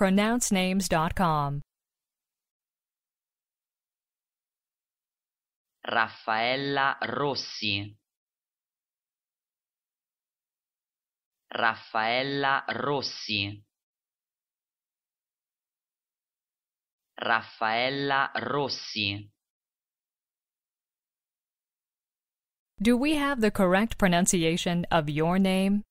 pronouncenames.com. Raffaella Rossi. Raffaella Rossi. Raffaella Rossi. Do we have the correct pronunciation of your name?